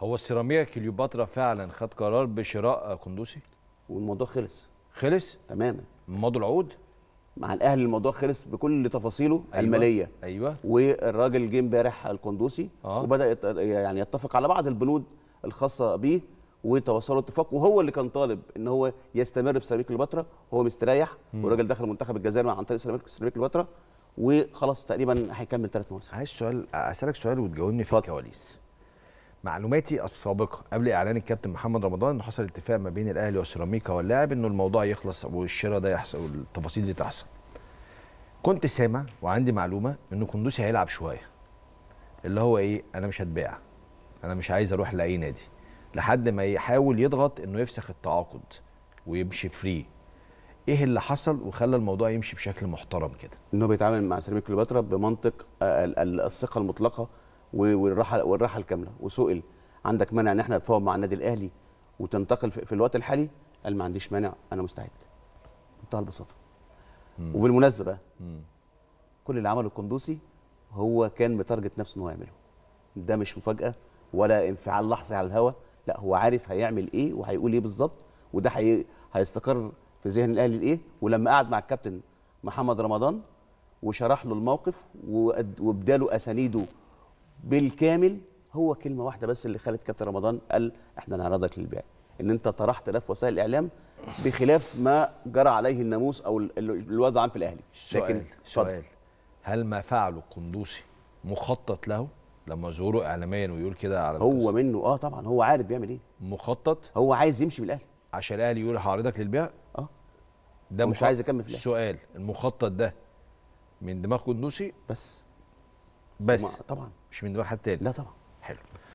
هو السيراميكا كليوباترا فعلا خد قرار بشراء قندوسي والموضوع خلص خلص تماما ماضوا العقود مع الاهلي الموضوع خلص بكل تفاصيله أيوة. الماليه ايوه والراجل جه امبارح القندوسي آه. وبدا يعني يتفق على بعض البنود الخاصه بيه وتوصلوا اتفاق وهو اللي كان طالب ان هو يستمر في سيراميكا كليوباترا هو مستريح والراجل دخل منتخب الجزائر عن طريق سيراميكا كليوباترا وخلاص تقريبا هيكمل ثلاث مواسم عايز سؤال اسالك سؤال وتجاوبني في الكواليس معلوماتي السابقه قبل اعلان الكابتن محمد رمضان انه حصل اتفاق ما بين الاهلي وسيراميكا واللاعب انه الموضوع يخلص والشراء ده يحصل والتفاصيل دي تحصل. كنت سامع وعندي معلومه انه قندوسي هيلعب شويه. اللي هو ايه؟ انا مش هتباع. انا مش عايز اروح لاي نادي. لحد ما يحاول يضغط انه يفسخ التعاقد ويمشي فري. ايه اللي حصل وخلى الموضوع يمشي بشكل محترم كده؟ انه بيتعامل مع سيراميكا كليوباترا بمنطق الثقه المطلقه والراحه والراحه الكامله وسئل عندك مانع ان احنا نتفاوض مع النادي الاهلي وتنتقل في الوقت الحالي قال ما عنديش مانع انا مستعد بمنتهى البساطه وبالمناسبه بقى كل اللي عمله القندوسي هو كان متارجت نفسه ان هو يعمله ده مش مفاجاه ولا انفعال لحظي على الهواء لا هو عارف هيعمل ايه وهيقول ايه بالظبط وده حي... هيستقر في ذهن الاهلي الايه ولما قعد مع الكابتن محمد رمضان وشرح له الموقف وبداله اسانيده بالكامل هو كلمه واحده بس اللي خلت كابتن رمضان قال احنا نعرضك للبيع ان انت طرحت لف وسائل الاعلام بخلاف ما جرى عليه الناموس او الوضع عام في الاهلي سؤال لكن سؤال هل ما فعله قندوسي مخطط له لما ظهوره اعلاميا ويقول كده على هو القصة. منه اه طبعا هو عارف بيعمل ايه مخطط هو عايز يمشي من الاهلي عشان الاهلي يقول هعرضك للبيع اه ده مش عايز اكمل في الاهلي سؤال المخطط ده من دماغ قندوسي بس بس طبعا مش من واحد تاني لا طبعا حلو